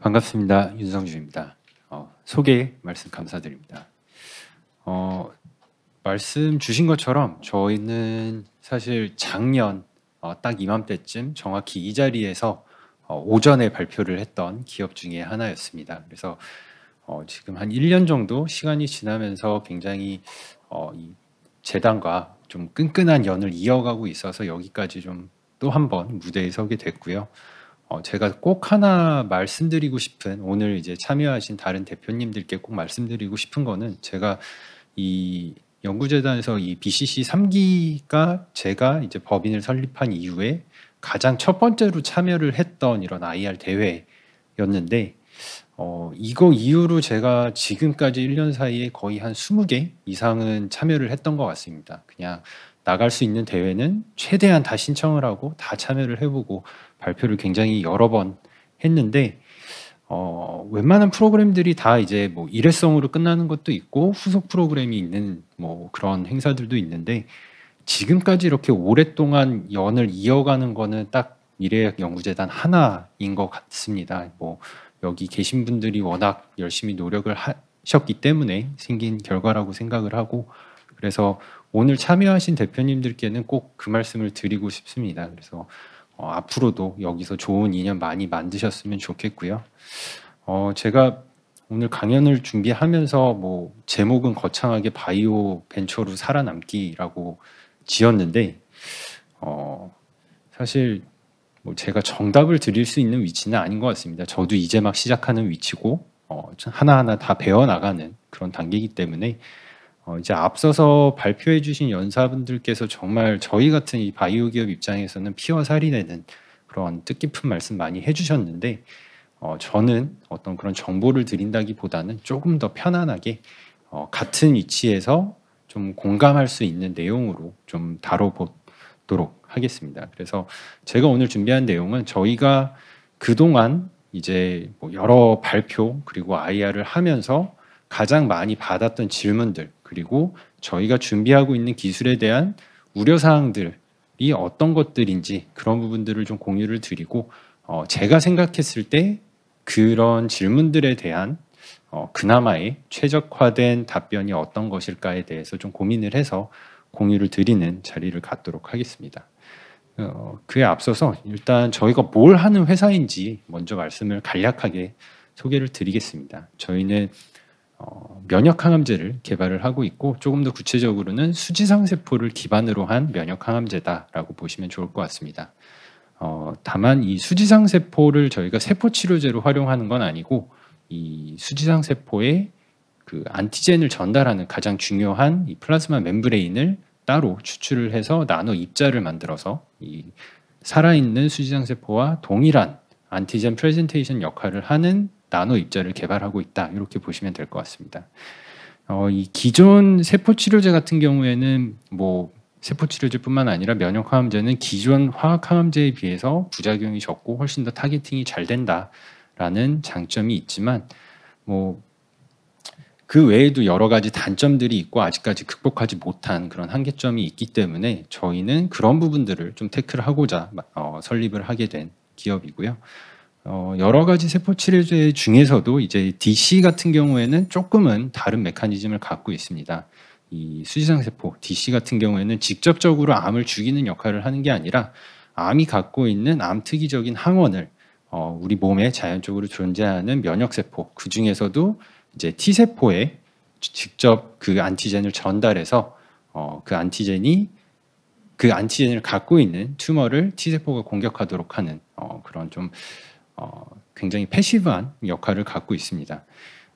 반갑습니다. 윤성주입니다 어, 소개 말씀 감사드립니다. 어, 말씀 주신 것처럼 저희는 사실 작년 어, 딱 이맘때쯤 정확히 이 자리에서 어, 오전에 발표를 했던 기업 중에 하나였습니다. 그래서 어, 지금 한 1년 정도 시간이 지나면서 굉장히 어, 재단과 좀 끈끈한 연을 이어가고 있어서 여기까지 좀 또한 번 무대에 서게 됐고요. 어, 제가 꼭 하나 말씀드리고 싶은 오늘 이제 참여하신 다른 대표님들께 꼭 말씀드리고 싶은 거는 제가 이 연구재단에서 이 BCC 3기가 제가 이제 법인을 설립한 이후에 가장 첫 번째로 참여를 했던 이런 IR 대회였는데 어, 이거 이후로 제가 지금까지 1년 사이에 거의 한 20개 이상은 참여를 했던 것 같습니다. 그냥 나갈 수 있는 대회는 최대한 다 신청을 하고 다 참여를 해보고 발표를 굉장히 여러 번 했는데 어, 웬만한 프로그램들이 다 이제 뭐 일회성으로 끝나는 것도 있고 후속 프로그램이 있는 뭐 그런 행사들도 있는데 지금까지 이렇게 오랫동안 연을 이어가는 거는 딱 미래학 연구재단 하나인 것 같습니다. 뭐 여기 계신 분들이 워낙 열심히 노력을 하셨기 때문에 생긴 결과라고 생각을 하고 그래서 오늘 참여하신 대표님들께는 꼭 그 말씀을 드리고 싶습니다. 그래서 어, 앞으로도 여기서 좋은 인연 많이 만드셨으면 좋겠고요. 어, 제가 오늘 강연을 준비하면서 뭐 제목은 거창하게 바이오 벤처로 살아남기라고 지었는데 어, 사실 뭐 제가 정답을 드릴 수 있는 위치는 아닌 것 같습니다. 저도 이제 막 시작하는 위치고 어, 하나하나 다 배워나가는 그런 단계이기 때문에 어, 이제 앞서서 발표해 주신 연사분들께서 정말 저희 같은 이 바이오 기업 입장에서는 피와 살이 되는 그런 뜻깊은 말씀 많이 해주셨는데 어, 저는 어떤 그런 정보를 드린다기보다는 조금 더 편안하게 어, 같은 위치에서 좀 공감할 수 있는 내용으로 좀 다뤄보도록 하겠습니다. 그래서 제가 오늘 준비한 내용은 저희가 그동안 이제 뭐 여러 발표 그리고 IR을 하면서 가장 많이 받았던 질문들 그리고 저희가 준비하고 있는 기술에 대한 우려 사항들이 어떤 것들인지 그런 부분들을 좀 공유를 드리고 어, 제가 생각했을 때 그런 질문들에 대한 어, 그나마의 최적화된 답변이 어떤 것일까에 대해서 좀 고민을 해서 공유를 드리는 자리를 갖도록 하겠습니다. 어, 그에 앞서서 일단 저희가 뭘 하는 회사인지 먼저 말씀을 간략하게 소개를 드리겠습니다. 저희는 어, 면역 항암제를 개발을 하고 있고 조금 더 구체적으로는 수지상 세포를 기반으로 한 면역 항암제다라고 보시면 좋을 것 같습니다. 어, 다만 이 수지상 세포를 저희가 세포 치료제로 활용하는 건 아니고 이 수지상 세포에그 안티젠을 전달하는 가장 중요한 이플라스마 멤브레인을 따로 추출을 해서 나노 입자를 만들어서 이 살아있는 수지상 세포와 동일한 안티젠 프레젠테이션 역할을 하는 나노 입자를 개발하고 있다 이렇게 보시면 될 것 같습니다. 어, 이 기존 세포 치료제 같은 경우에는 뭐 세포 치료제뿐만 아니라 면역 항암제는 기존 화학 항암제에 비해서 부작용이 적고 훨씬 더 타겟팅이 잘 된다라는 장점이 있지만 뭐 그 외에도 여러 가지 단점들이 있고 아직까지 극복하지 못한 그런 한계점이 있기 때문에 저희는 그런 부분들을 좀 테크를 하고자 어, 설립을 하게 된 기업이고요. 어, 여러 가지 세포 치료제 중에서도 이제 DC 같은 경우에는 조금은 다른 메커니즘을 갖고 있습니다. 이 수지상 세포 DC 같은 경우에는 직접적으로 암을 죽이는 역할을 하는 게 아니라 암이 갖고 있는 암 특이적인 항원을 어, 우리 몸에 자연적으로 존재하는 면역 세포 그 중에서도 이제 T 세포에 직접 그 안티젠을 전달해서 어, 그 안티젠이 그 안티젠을 갖고 있는 튜머를 T 세포가 공격하도록 하는 어, 그런 좀 어, 굉장히 패시브한 역할을 갖고 있습니다.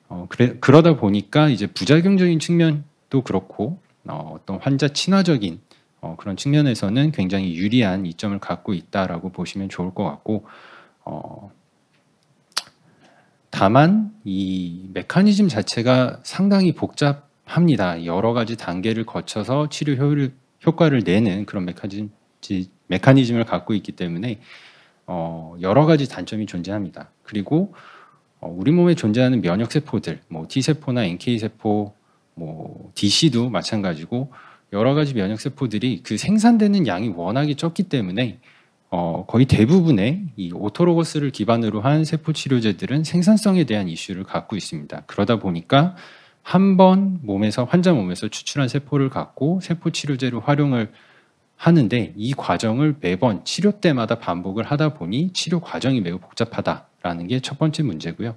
어, 그래, 그러다 보니까 이제 부작용적인 측면도 그렇고 어, 어떤 환자 친화적인 어, 그런 측면에서는 굉장히 유리한 이점을 갖고 있다라고 보시면 좋을 것 같고 어, 다만 이 메커니즘 자체가 상당히 복잡합니다. 여러 가지 단계를 거쳐서 치료 효율, 효과를 내는 그런 메커니즘, 메커니즘을 갖고 있기 때문에 어, 여러 가지 단점이 존재합니다. 그리고 어, 우리 몸에 존재하는 면역 세포들, 뭐 T 세포나 NK 세포, 뭐 DC도 마찬가지고 여러 가지 면역 세포들이 그 생산되는 양이 워낙에 적기 때문에 어, 거의 대부분의 이 오토로거스를 기반으로 한 세포 치료제들은 생산성에 대한 이슈를 갖고 있습니다. 그러다 보니까 한 번 몸에서 환자 몸에서 추출한 세포를 갖고 세포 치료제로 활용을 하는데 이 과정을 매번 치료 때마다 반복을 하다 보니 치료 과정이 매우 복잡하다라는 게 첫 번째 문제고요.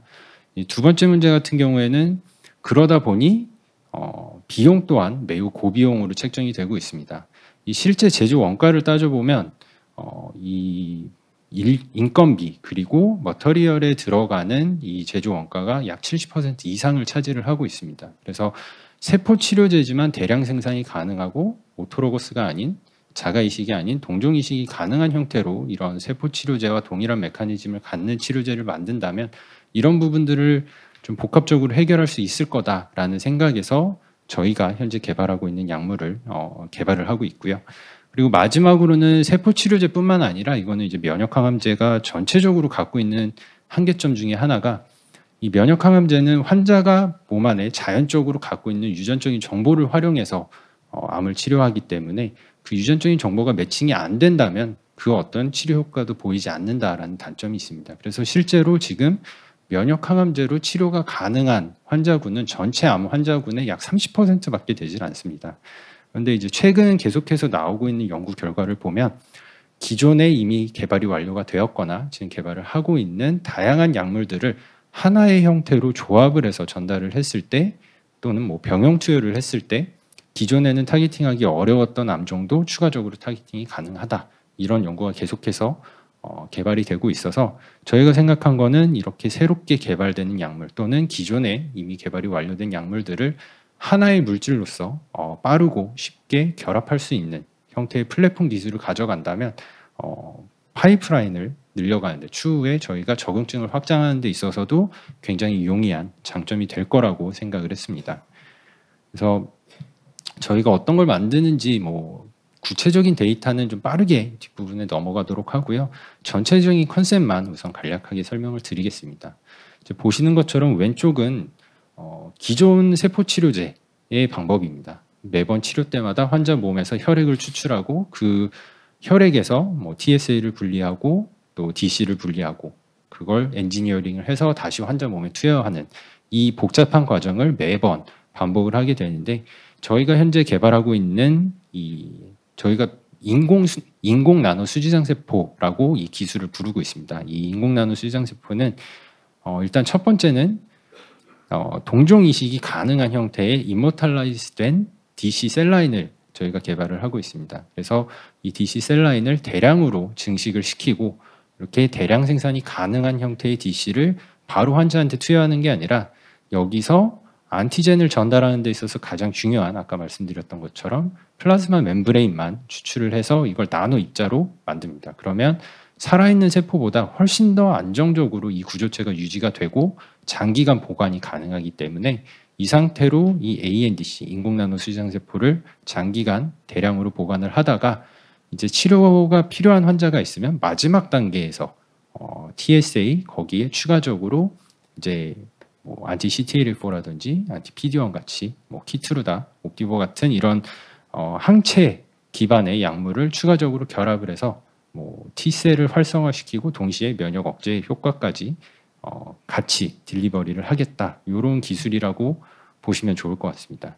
두 번째 문제 같은 경우에는 그러다 보니 어, 비용 또한 매우 고비용으로 책정이 되고 있습니다. 이 실제 제조 원가를 따져보면 어, 이 일, 인건비 그리고 머터리얼에 들어가는 이 제조 원가가 약 70% 이상을 차지를 하고 있습니다. 그래서 세포 치료제지만 대량 생산이 가능하고 오토로거스가 아닌 자가이식이 아닌 동종이식이 가능한 형태로 이런 세포치료제와 동일한 메커니즘을 갖는 치료제를 만든다면 이런 부분들을 좀 복합적으로 해결할 수 있을 거다라는 생각에서 저희가 현재 개발하고 있는 약물을 어, 개발을 하고 있고요. 그리고 마지막으로는 세포치료제뿐만 아니라 이거는 이제 면역항암제가 전체적으로 갖고 있는 한계점 중에 하나가 이 면역항암제는 환자가 몸 안에 자연적으로 갖고 있는 유전적인 정보를 활용해서 어, 암을 치료하기 때문에 그 유전적인 정보가 매칭이 안 된다면 그 어떤 치료 효과도 보이지 않는다라는 단점이 있습니다. 그래서 실제로 지금 면역 항암제로 치료가 가능한 환자군은 전체 암 환자군의 약 30%밖에 되질 않습니다. 그런데 이제 최근 계속해서 나오고 있는 연구 결과를 보면 기존에 이미 개발이 완료가 되었거나 지금 개발을 하고 있는 다양한 약물들을 하나의 형태로 조합을 해서 전달을 했을 때 또는 뭐 병용 투여를 했을 때 기존에는 타겟팅하기 어려웠던 암종도 추가적으로 타겟팅이 가능하다. 이런 연구가 계속해서 어, 개발이 되고 있어서 저희가 생각한 거는 이렇게 새롭게 개발되는 약물 또는 기존에 이미 개발이 완료된 약물들을 하나의 물질로서 어, 빠르고 쉽게 결합할 수 있는 형태의 플랫폼 기술을 가져간다면 어, 파이프라인을 늘려가는데 추후에 저희가 적응증을 확장하는 데 있어서도 굉장히 용이한 장점이 될 거라고 생각을 했습니다. 그래서 저희가 어떤 걸 만드는지 뭐 구체적인 데이터는 좀 빠르게 뒷부분에 넘어가도록 하고요. 전체적인 컨셉만 우선 간략하게 설명을 드리겠습니다. 보시는 것처럼 왼쪽은 어, 기존 세포치료제의 방법입니다. 매번 치료 때마다 환자 몸에서 혈액을 추출하고 그 혈액에서 뭐 TSA를 분리하고 또 DC를 분리하고 그걸 엔지니어링을 해서 다시 환자 몸에 투여하는 이 복잡한 과정을 매번 반복을 하게 되는데 저희가 현재 개발하고 있는 이 저희가 인공 수, 인공 나노 수지장 세포라고 이 기술을 부르고 있습니다. 이 인공 나노 수지장 세포는 어, 일단 첫 번째는 어, 동종 이식이 가능한 형태의 이모탈라이즈된 DC 셀 라인을 저희가 개발을 하고 있습니다. 그래서 이 DC 셀 라인을 대량으로 증식을 시키고 이렇게 대량 생산이 가능한 형태의 DC를 바로 환자한테 투여하는 게 아니라 여기서 안티젠을 전달하는 데 있어서 가장 중요한 아까 말씀드렸던 것처럼 플라즈마 멤브레인만 추출을 해서 이걸 나노 입자로 만듭니다. 그러면 살아있는 세포보다 훨씬 더 안정적으로 이 구조체가 유지가 되고 장기간 보관이 가능하기 때문에 이 상태로 이 ANDC 인공 나노 수장 세포를 장기간 대량으로 보관을 하다가 이제 치료가 필요한 환자가 있으면 마지막 단계에서 어, TSA 거기에 추가적으로 이제 뭐 안티 CTLA4라든지 안티 PD1 같이 뭐 키트루다, 옵디보 같은 이런 어, 항체 기반의 약물을 추가적으로 결합을 해서 뭐 T셀을 활성화시키고 동시에 면역 억제 효과까지 어, 같이 딜리버리를 하겠다. 이런 기술이라고 보시면 좋을 것 같습니다.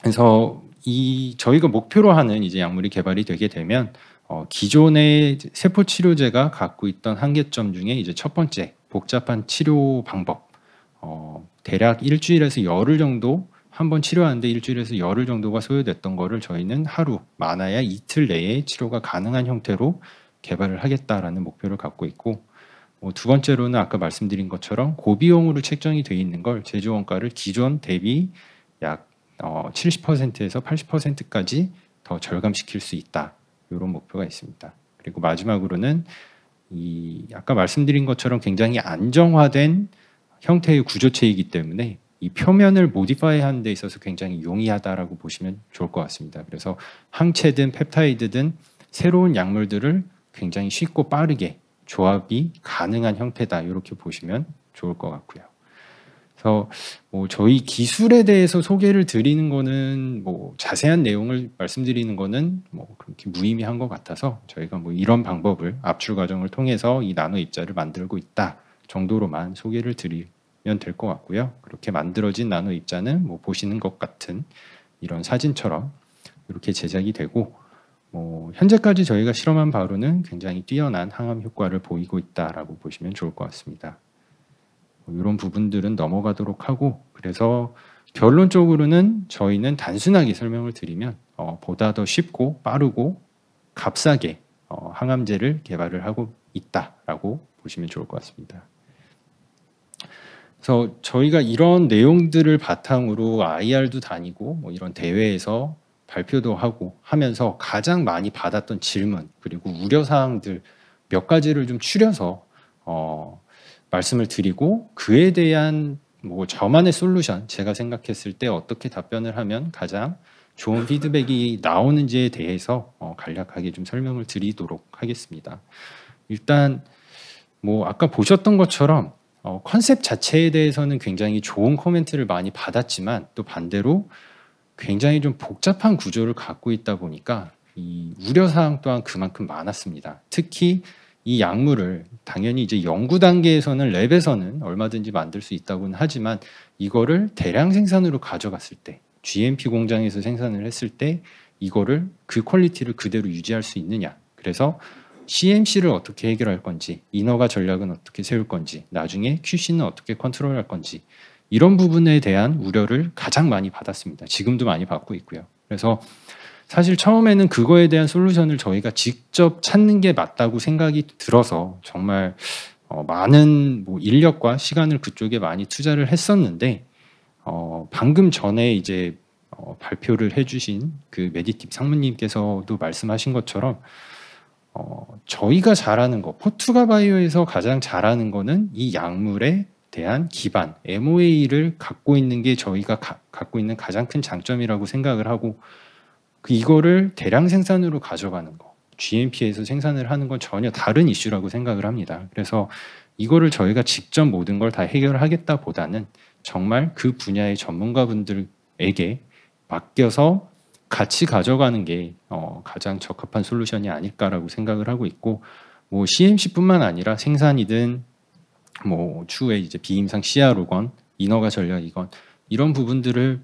그래서 이 저희가 목표로 하는 이제 약물이 개발이 되게 되면 어, 기존의 세포 치료제가 갖고 있던 한계점 중에 이제 첫 번째 복잡한 치료 방법 어, 대략 일주일에서 열흘 정도 한 번 치료하는데 일주일에서 열흘 정도가 소요됐던 거를 저희는 하루 많아야 이틀 내에 치료가 가능한 형태로 개발을 하겠다라는 목표를 갖고 있고 뭐두 번째로는 아까 말씀드린 것처럼 고비용으로 책정이 돼 있는 걸 제조원가를 기존 대비 약 어, 70%에서 80%까지 더 절감시킬 수 있다 이런 목표가 있습니다. 그리고 마지막으로는 이 아까 말씀드린 것처럼 굉장히 안정화된 형태의 구조체이기 때문에 이 표면을 모디파이하는 데 있어서 굉장히 용이하다라고 보시면 좋을 것 같습니다. 그래서 항체든 펩타이드든 새로운 약물들을 굉장히 쉽고 빠르게 조합이 가능한 형태다 이렇게 보시면 좋을 것 같고요. 그래서 뭐 저희 기술에 대해서 소개를 드리는 거는 뭐 자세한 내용을 말씀드리는 거는 뭐 그렇게 무의미한 것 같아서 저희가 뭐 이런 방법을 압출 과정을 통해서 이 나노 입자를 만들고 있다 정도로만 소개를 드리면 될 것 같고요. 그렇게 만들어진 나노 입자는 뭐 보시는 것 같은 이런 사진처럼 이렇게 제작이 되고 뭐 현재까지 저희가 실험한 바로는 굉장히 뛰어난 항암 효과를 보이고 있다라고 보시면 좋을 것 같습니다. 뭐 이런 부분들은 넘어가도록 하고 그래서 결론적으로는 저희는 단순하게 설명을 드리면 어, 보다 더 쉽고 빠르고 값싸게 어, 항암제를 개발을 하고 있다라고 보시면 좋을 것 같습니다. 그래서 저희가 이런 내용들을 바탕으로 IR도 다니고 뭐 이런 대회에서 발표도 하고 하면서 가장 많이 받았던 질문 그리고 우려 사항들 몇 가지를 좀 추려서 어, 말씀을 드리고 그에 대한 뭐 저만의 솔루션 제가 생각했을 때 어떻게 답변을 하면 가장 좋은 피드백이 나오는지에 대해서 어, 간략하게 좀 설명을 드리도록 하겠습니다. 일단 뭐 아까 보셨던 것처럼 어, 컨셉 자체에 대해서는 굉장히 좋은 코멘트를 많이 받았지만 또 반대로 굉장히 좀 복잡한 구조를 갖고 있다 보니까 이 우려사항 또한 그만큼 많았습니다. 특히 이 약물을 당연히 이제 연구 단계에서는 랩에서는 얼마든지 만들 수 있다고는 하지만 이거를 대량 생산으로 가져갔을 때 GMP 공장에서 생산을 했을 때 이거를 그 퀄리티를 그대로 유지할 수 있느냐. 그래서 CMC를 어떻게 해결할 건지, 인허가 전략은 어떻게 세울 건지, 나중에 QC는 어떻게 컨트롤할 건지 이런 부분에 대한 우려를 가장 많이 받았습니다. 지금도 많이 받고 있고요. 그래서 사실 처음에는 그거에 대한 솔루션을 저희가 직접 찾는 게 맞다고 생각이 들어서 정말 어, 많은 뭐 인력과 시간을 그쪽에 많이 투자를 했었는데 어, 방금 전에 이제 어, 발표를 해주신 그 메디팁 상무님께서도 말씀하신 것처럼 어, 저희가 잘하는 거 포투가바이오에서 가장 잘하는 거는 이 약물에 대한 기반 MOA를 갖고 있는 게 저희가 가, 갖고 있는 가장 큰 장점이라고 생각을 하고 그 이거를 대량 생산으로 가져가는 거, GMP에서 생산을 하는 건 전혀 다른 이슈라고 생각을 합니다. 그래서 이거를 저희가 직접 모든 걸 다 해결하겠다보다는 정말 그 분야의 전문가분들에게 맡겨서 같이 가져가는 게 어, 가장 적합한 솔루션이 아닐까라고 생각을 하고 있고 뭐 CMC뿐만 아니라 생산이든 뭐 추후에 이제 비임상 CR로건 인허가 전략이건 이런 부분들을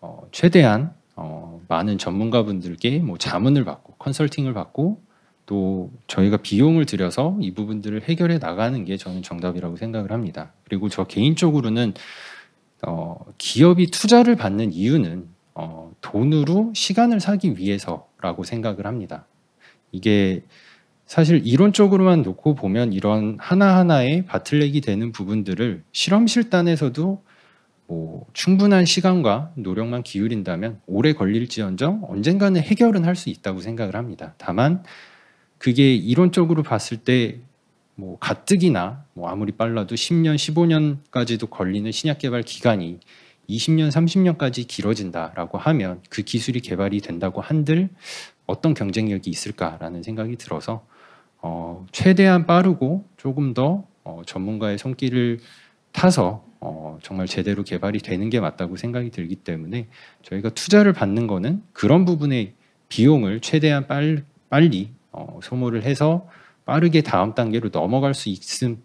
어, 최대한 어, 많은 전문가분들께 뭐 자문을 받고 컨설팅을 받고 또 저희가 비용을 들여서 이 부분들을 해결해 나가는 게 저는 정답이라고 생각을 합니다. 그리고 저 개인적으로는 어, 기업이 투자를 받는 이유는 어, 돈으로 시간을 사기 위해서라고 생각을 합니다. 이게 사실 이론적으로만 놓고 보면 이런 하나하나의 바틀렉이 되는 부분들을 실험실단에서도 뭐 충분한 시간과 노력만 기울인다면 오래 걸릴지언정 언젠가는 해결은 할 수 있다고 생각을 합니다. 다만 그게 이론적으로 봤을 때뭐 가뜩이나 뭐 아무리 빨라도 10년, 15년까지도 걸리는 신약 개발 기간이 20년, 30년까지 길어진다라고 하면 그 기술이 개발이 된다고 한들 어떤 경쟁력이 있을까라는 생각이 들어서 어, 최대한 빠르고 조금 더 어, 전문가의 손길을 타서 어, 정말 제대로 개발이 되는 게 맞다고 생각이 들기 때문에 저희가 투자를 받는 거는 그런 부분의 비용을 최대한 빨, 빨리 어, 소모를 해서 빠르게 다음 단계로 넘어갈 수 있음,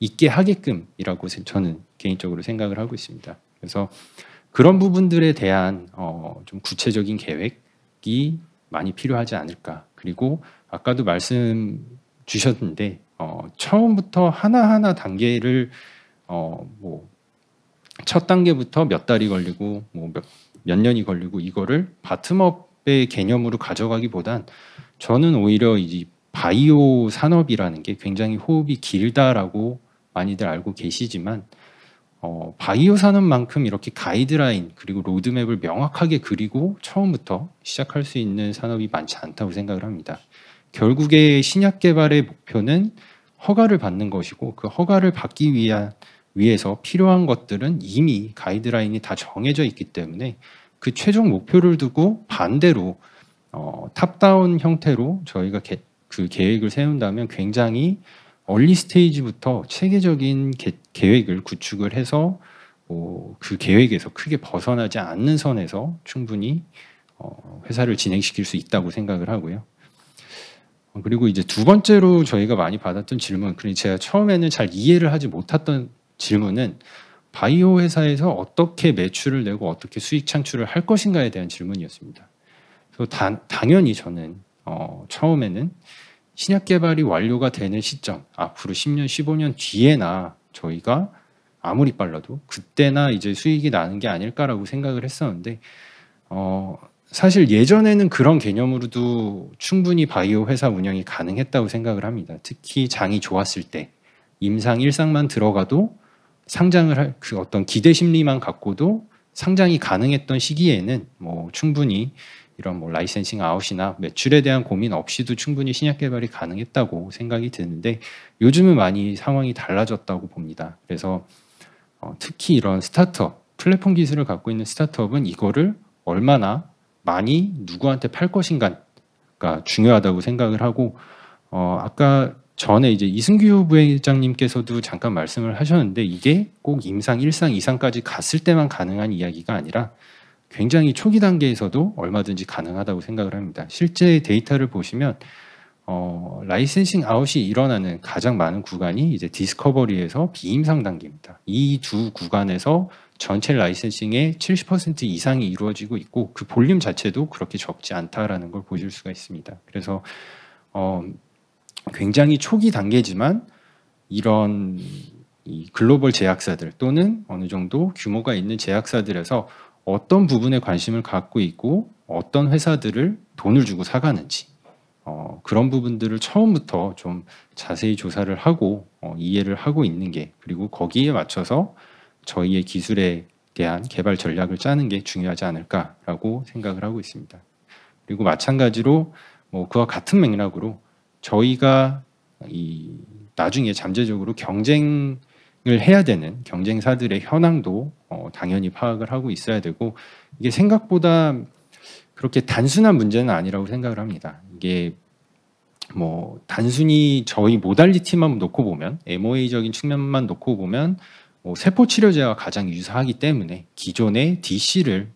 있게 하게끔이라고 저는 개인적으로 생각을 하고 있습니다. 그래서 그런 부분들에 대한 어, 좀 구체적인 계획이 많이 필요하지 않을까. 그리고 아까도 말씀 주셨는데 어, 처음부터 하나하나 단계를 어, 뭐첫 단계부터 몇 달이 걸리고 뭐몇 몇 년이 걸리고 이거를 바텀업의 개념으로 가져가기보단 저는 오히려 이 바이오 산업이라는 게 굉장히 호흡이 길다라고 많이들 알고 계시지만 어, 바이오 산업만큼 이렇게 가이드라인 그리고 로드맵을 명확하게 그리고 처음부터 시작할 수 있는 산업이 많지 않다고 생각을 합니다. 결국에 신약 개발의 목표는 허가를 받는 것이고 그 허가를 받기 위한 위해서 필요한 것들은 이미 가이드라인이 다 정해져 있기 때문에 그 최종 목표를 두고 반대로 어, 탑다운 형태로 저희가 개, 그 계획을 세운다면 굉장히 얼리 스테이지부터 체계적인 개, 계획을 구축을 해서 어, 그 계획에서 크게 벗어나지 않는 선에서 충분히 어, 회사를 진행시킬 수 있다고 생각을 하고요. 그리고 이제 두 번째로 저희가 많이 받았던 질문, 그리고 제가 처음에는 잘 이해를 하지 못했던 질문은 바이오 회사에서 어떻게 매출을 내고 어떻게 수익 창출을 할 것인가에 대한 질문이었습니다. 그래서 다, 당연히 저는 어, 처음에는 신약 개발이 완료가 되는 시점, 앞으로 10년, 15년 뒤에나 저희가 아무리 빨라도 그때나 이제 수익이 나는 게 아닐까라고 생각을 했었는데 어, 사실 예전에는 그런 개념으로도 충분히 바이오 회사 운영이 가능했다고 생각을 합니다. 특히 장이 좋았을 때 임상 일상만 들어가도 상장을 할 그 어떤 기대 심리만 갖고도 상장이 가능했던 시기에는 뭐 충분히 이런 뭐 라이센싱 아웃이나 매출에 대한 고민 없이도 충분히 신약 개발이 가능했다고 생각이 드는데 요즘은 많이 상황이 달라졌다고 봅니다. 그래서 어, 특히 이런 스타트업 플랫폼 기술을 갖고 있는 스타트업은 이거를 얼마나 많이 누구한테 팔 것인가가 중요하다고 생각을 하고 어, 아까 전에 이제 이승규 부회장님께서도 잠깐 말씀을 하셨는데 이게 꼭 임상 1상 2상까지 갔을 때만 가능한 이야기가 아니라 굉장히 초기 단계에서도 얼마든지 가능하다고 생각을 합니다. 실제 데이터를 보시면 어, 라이센싱 아웃이 일어나는 가장 많은 구간이 이제 디스커버리에서 비임상 단계입니다. 이 두 구간에서 전체 라이센싱의 70% 이상이 이루어지고 있고 그 볼륨 자체도 그렇게 적지 않다라는 걸 보실 수가 있습니다. 그래서 어, 굉장히 초기 단계지만 이런 글로벌 제약사들 또는 어느 정도 규모가 있는 제약사들에서 어떤 부분에 관심을 갖고 있고 어떤 회사들을 돈을 주고 사가는지 어, 그런 부분들을 처음부터 좀 자세히 조사를 하고 어, 이해를 하고 있는 게 그리고 거기에 맞춰서 저희의 기술에 대한 개발 전략을 짜는 게 중요하지 않을까라고 생각을 하고 있습니다. 그리고 마찬가지로 뭐 그와 같은 맥락으로 저희가 이 나중에 잠재적으로 경쟁을 해야 되는 경쟁사들의 현황도 어, 당연히 파악을 하고 있어야 되고 이게 생각보다 그렇게 단순한 문제는 아니라고 생각을 합니다. 이게 뭐 단순히 저희 모달리티만 놓고 보면 MOA적인 측면만 놓고 보면 뭐 세포 치료제와 가장 유사하기 때문에 기존의 DC를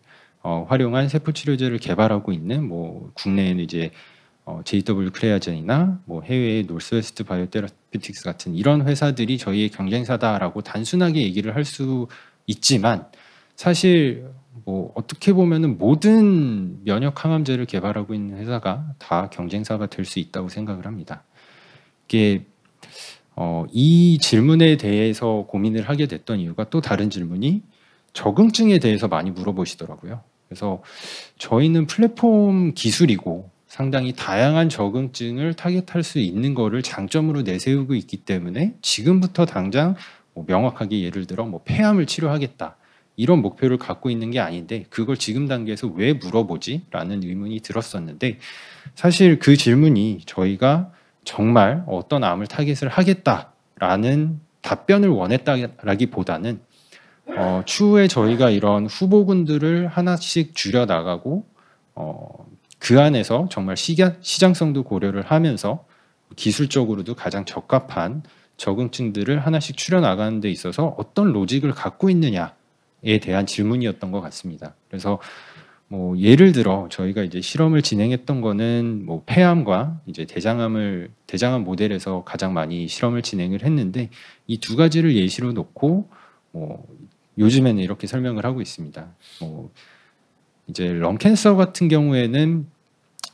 어, 활용한 세포 치료제를 개발하고 있는 뭐 국내에는 이제 어, JW 크레아젠이나 뭐 해외의 노스웨스트 바이오테라피틱스 같은 이런 회사들이 저희의 경쟁사다라고 단순하게 얘기를 할 수 있지만 사실 뭐 어떻게 보면은 모든 면역 항암제를 개발하고 있는 회사가 다 경쟁사가 될 수 있다고 생각을 합니다. 이게 어, 이 질문에 대해서 고민을 하게 됐던 이유가 또 다른 질문이 적응증에 대해서 많이 물어보시더라고요. 그래서 저희는 플랫폼 기술이고 상당히 다양한 적응증을 타겟할 수 있는 거를 장점으로 내세우고 있기 때문에 지금부터 당장 뭐 명확하게 예를 들어 뭐 폐암을 치료하겠다 이런 목표를 갖고 있는 게 아닌데 그걸 지금 단계에서 왜 물어보지? 라는 의문이 들었었는데 사실 그 질문이 저희가 정말 어떤 암을 타겟을 하겠다라는 답변을 원했다라기보다는 어, 추후에 저희가 이런 후보군들을 하나씩 줄여 나가고 어, 그 안에서 정말 시장성도 고려를 하면서 기술적으로도 가장 적합한 적응층들을 하나씩 추려나가는 데 있어서 어떤 로직을 갖고 있느냐에 대한 질문이었던 것 같습니다. 그래서 뭐 예를 들어 저희가 이제 실험을 진행했던 거는 뭐 폐암과 이제 대장암을 대장암 모델에서 가장 많이 실험을 진행을 했는데 이 두 가지를 예시로 놓고 뭐 요즘에는 이렇게 설명을 하고 있습니다. 뭐 이제 런캔서 같은 경우에는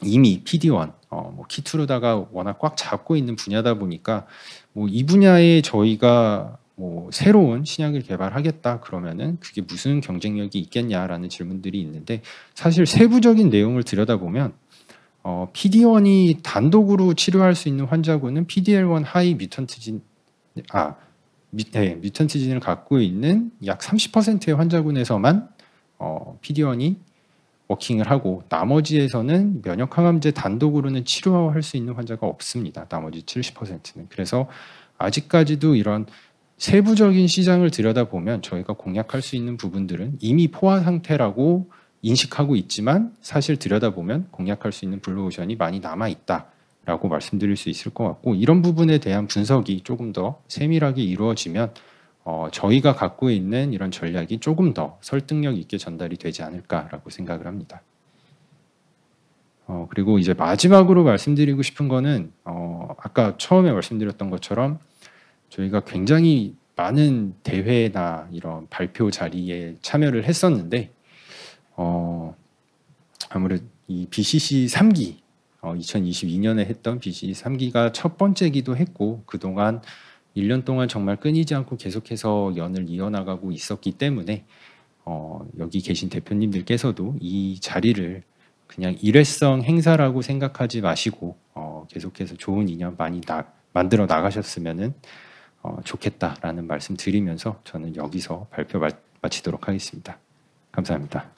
이미 PD1, 어, 뭐 키투로다가 워낙 꽉 잡고 있는 분야다 보니까 뭐 이 분야에 저희가 뭐 새로운 신약을 개발하겠다 그러면은 그게 무슨 경쟁력이 있겠냐라는 질문들이 있는데 사실 세부적인 내용을 들여다보면 어, PD1이 단독으로 치료할 수 있는 환자군은 PDL1 하이 뮤턴트진 아 뮤, 네, 뮤턴트진을 갖고 있는 약 30%의 환자군에서만 어, PD1이 워킹을 하고 나머지에서는 면역 항암제 단독으로는 치료할 수 있는 환자가 없습니다. 나머지 70%는 그래서 아직까지도 이런 세부적인 시장을 들여다보면 저희가 공략할 수 있는 부분들은 이미 포화 상태라고 인식하고 있지만 사실 들여다보면 공략할 수 있는 블루오션이 많이 남아 있다라고 말씀드릴 수 있을 것 같고 이런 부분에 대한 분석이 조금 더 세밀하게 이루어지면 어, 저희가 갖고 있는 이런 전략이 조금 더 설득력 있게 전달이 되지 않을까라고 생각을 합니다. 어, 그리고 이제 마지막으로 말씀드리고 싶은 거는 어, 아까 처음에 말씀드렸던 것처럼 저희가 굉장히 많은 대회나 이런 발표 자리에 참여를 했었는데 어, 아무래도 이 BCC 3기 어, 2022년에 했던 BCC 3기가 첫 번째기도 했고 그동안 1년 동안 정말 끊이지 않고 계속해서 연을 이어나가고 있었기 때문에 어, 여기 계신 대표님들께서도 이 자리를 그냥 일회성 행사라고 생각하지 마시고 어, 계속해서 좋은 인연 많이 나, 만들어 나가셨으면 어, 좋겠다라는 말씀 드리면서 저는 여기서 발표 마, 마치도록 하겠습니다. 감사합니다.